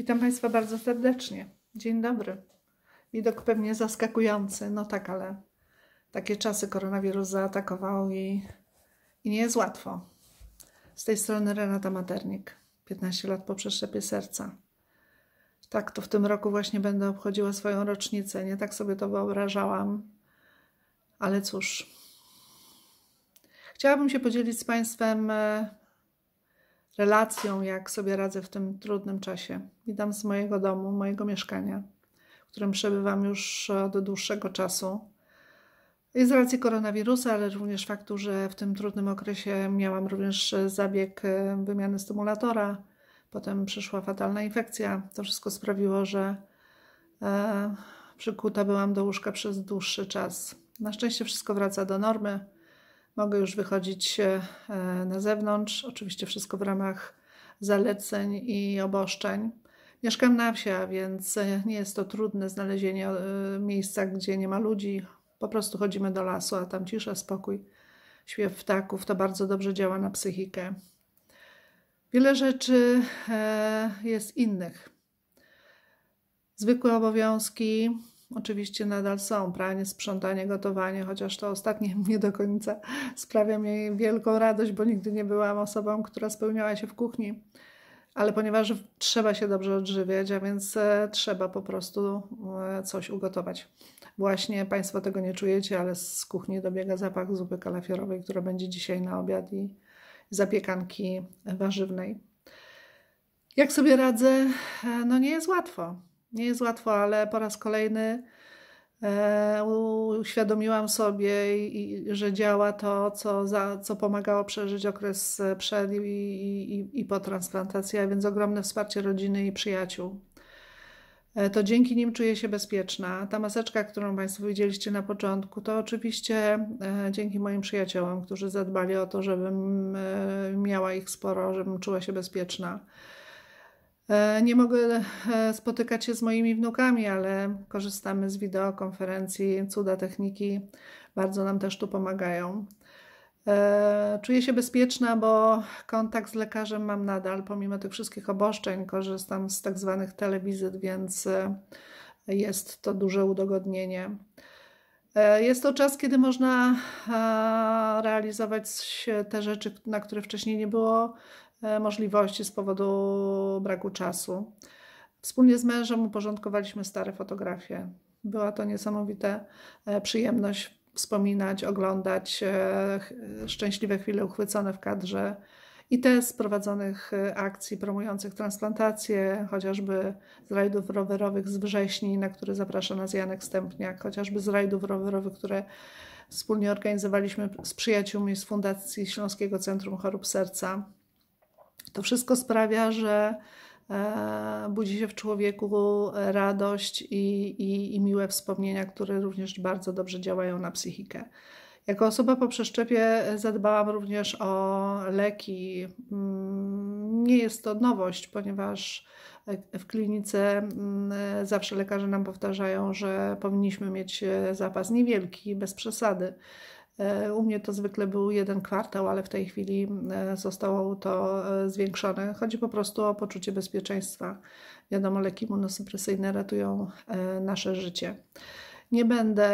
Witam Państwa bardzo serdecznie. Dzień dobry. Widok pewnie zaskakujący, no tak, ale takie czasy koronawirus zaatakował i, i nie jest łatwo. Z tej strony Renata Maternik, 15 lat po przeszczepie serca. Tak, to w tym roku właśnie będę obchodziła swoją rocznicę. Nie tak sobie to wyobrażałam, ale cóż. Chciałabym się podzielić z Państwem e, relacją, jak sobie radzę w tym trudnym czasie. Witam z mojego domu, mojego mieszkania, w którym przebywam już e, od dłuższego czasu. I z racji koronawirusa, ale również faktu, że w tym trudnym okresie miałam również e, zabieg e, wymiany stymulatora, potem przyszła fatalna infekcja. To wszystko sprawiło, że e, przykuta byłam do łóżka przez dłuższy czas. Na szczęście wszystko wraca do normy. Mogę już wychodzić e, na zewnątrz, oczywiście wszystko w ramach zaleceń i oboszczeń. Mieszkam na wsi, więc e, nie jest to trudne znalezienie e, miejsca, gdzie nie ma ludzi. Po prostu chodzimy do lasu, a tam cisza, spokój, śpiew ptaków. To bardzo dobrze działa na psychikę. Wiele rzeczy jest innych. Zwykłe obowiązki, Oczywiście nadal są pranie, sprzątanie, gotowanie, chociaż to ostatnie nie do końca sprawia mi wielką radość, bo nigdy nie byłam osobą, która spełniała się w kuchni. Ale ponieważ trzeba się dobrze odżywiać, a więc e, trzeba po prostu e, coś ugotować. Właśnie Państwo tego nie czujecie, ale z kuchni dobiega zapach zupy kalafiorowej, która będzie dzisiaj na obiad i zapiekanki warzywnej. Jak sobie radzę? E, no nie jest łatwo nie jest łatwo, ale po raz kolejny e, uświadomiłam sobie, i, że działa to, co, za, co pomagało przeżyć okres e, przed i, i, i po transplantacji, a więc ogromne wsparcie rodziny i przyjaciół e, to dzięki nim czuję się bezpieczna. Ta maseczka, którą Państwo widzieliście na początku, to oczywiście e, dzięki moim przyjaciołom, którzy zadbali o to, żebym miała ich sporo, żebym czuła się bezpieczna. E, nie mogę e, spotykać się z moimi wnukami, ale korzystamy z wideokonferencji, cuda techniki bardzo nam też tu pomagają. E, czuję się bezpieczna, bo kontakt z lekarzem mam nadal, pomimo tych wszystkich oboszczeń. Korzystam z tak zwanych telewizyt, więc jest to duże udogodnienie. E, jest to czas, kiedy można e, realizować te rzeczy, na które wcześniej nie było e, możliwości z powodu braku czasu. Wspólnie z mężem uporządkowaliśmy stare fotografie. Była to niesamowita przyjemność wspominać, oglądać szczęśliwe chwile uchwycone w kadrze i te z prowadzonych y, akcji promujących transplantację, chociażby z rajdów rowerowych z wrześni, na które zaprasza nas Janek Stępniak, chociażby z rajdów rowerowych, które wspólnie organizowaliśmy z przyjaciółmi z Fundacji Śląskiego Centrum Chorób Serca. To wszystko sprawia, że e, budzi się w człowieku radość i, i, i miłe wspomnienia, które również bardzo dobrze działają na psychikę. Jako osoba po przeszczepie e, zadbałam również o leki. Mm, nie jest to nowość, ponieważ e, w klinice mm, e, zawsze lekarze nam powtarzają, że powinniśmy mieć zapas niewielki, bez przesady. U mnie to zwykle był jeden kwartał, ale w tej chwili mm, zostało to zwiększone. Chodzi po prostu o poczucie bezpieczeństwa. Wiadomo, leki immunosupresyjne ratują nasze życie. Nie będę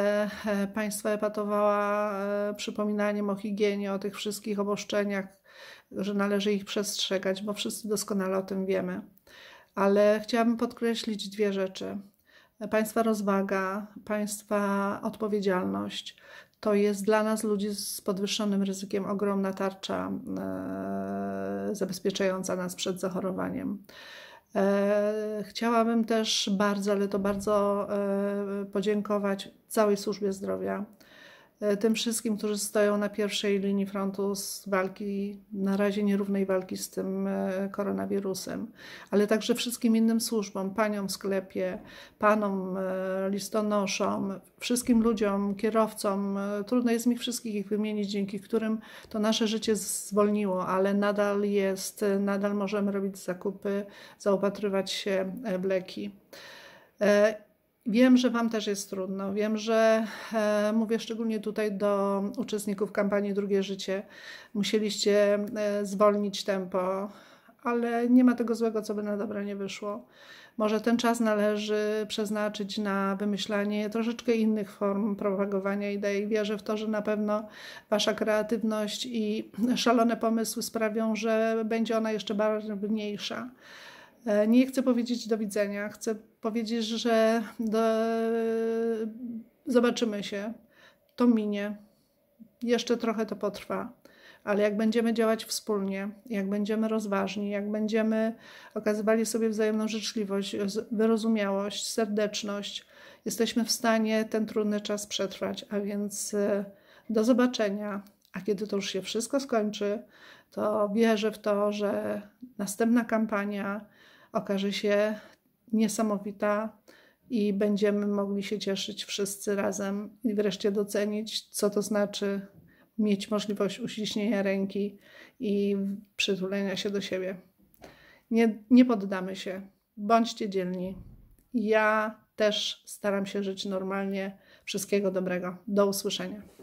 e, Państwa epatowała e, przypominaniem o higienie, o tych wszystkich oboszczeniach, że należy ich przestrzegać, bo wszyscy doskonale o tym wiemy. Ale chciałabym podkreślić dwie rzeczy. Państwa rozwaga, Państwa odpowiedzialność to jest dla nas, ludzi z podwyższonym ryzykiem, ogromna tarcza e, zabezpieczająca nas przed zachorowaniem. E, chciałabym też bardzo, ale to bardzo e, podziękować całej służbie zdrowia, E, tym wszystkim, którzy stoją na pierwszej linii frontu z walki, na razie nierównej walki z tym e, koronawirusem, ale także wszystkim innym służbom, paniom w sklepie, panom e, listonoszom, wszystkim ludziom, kierowcom. Trudno jest mi wszystkich ich wymienić, dzięki którym to nasze życie zwolniło, ale nadal jest, nadal możemy robić zakupy, zaopatrywać się w leki. Wiem, że Wam też jest trudno. Wiem, że e, mówię szczególnie tutaj do uczestników kampanii Drugie Życie. Musieliście e, zwolnić tempo, ale nie ma tego złego, co by na dobre nie wyszło. Może ten czas należy przeznaczyć na wymyślanie troszeczkę innych form propagowania idei. Wierzę w to, że na pewno Wasza kreatywność i szalone pomysły sprawią, że będzie ona jeszcze barwniejsza. E, nie chcę powiedzieć do widzenia, chcę powiedzieć, że do... zobaczymy się, to minie, jeszcze trochę to potrwa, ale jak będziemy działać wspólnie, jak będziemy rozważni, jak będziemy okazywali sobie wzajemną życzliwość, wyrozumiałość, serdeczność, jesteśmy w stanie ten trudny czas przetrwać. A więc e, do zobaczenia. A kiedy to już się wszystko skończy, to wierzę w to, że następna kampania okaże się niesamowita i będziemy mogli się cieszyć wszyscy razem i wreszcie docenić, co to znaczy mieć możliwość uściśnienia ręki i przytulenia się do siebie. Nie, nie poddamy się. Bądźcie dzielni. Ja też staram się żyć normalnie. Wszystkiego dobrego. Do usłyszenia.